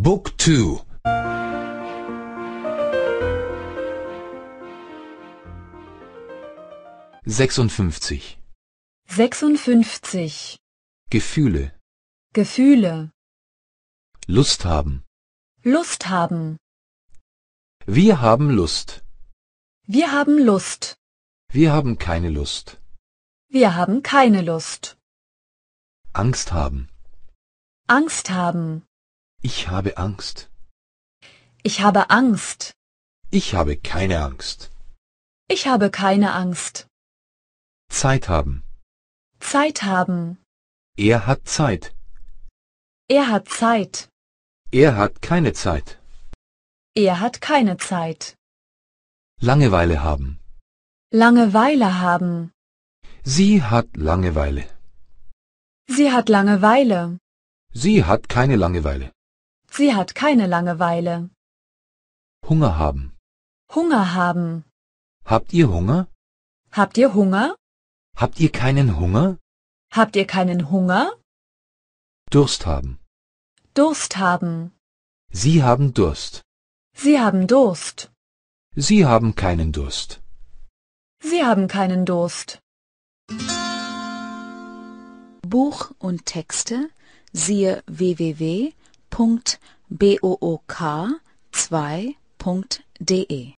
Book 2 56 56. Gefühle Gefühle. Lust haben. Lust haben. Wir haben Lust. Wir haben Lust. Wir haben keine Lust. Wir haben keine Lust. Angst haben. Angst haben. Ich habe Angst. Ich habe Angst. Ich habe keine Angst. Ich habe keine Angst. Zeit haben. Zeit haben. Er hat Zeit. Er hat Zeit. Er hat keine Zeit. Er hat keine Zeit. Langeweile haben. Langeweile haben. Sie hat Langeweile. Sie hat Langeweile. Sie hat keine Langeweile. Sie hat keine Langeweile. Hunger haben. Hunger haben. Habt ihr Hunger? Habt ihr Hunger? Habt ihr keinen Hunger? Habt ihr keinen Hunger? Durst haben. Durst haben. Sie haben Durst. Sie haben Durst. Sie haben keinen Durst. Sie haben keinen Durst. Buch und Texte siehe www www.book2.de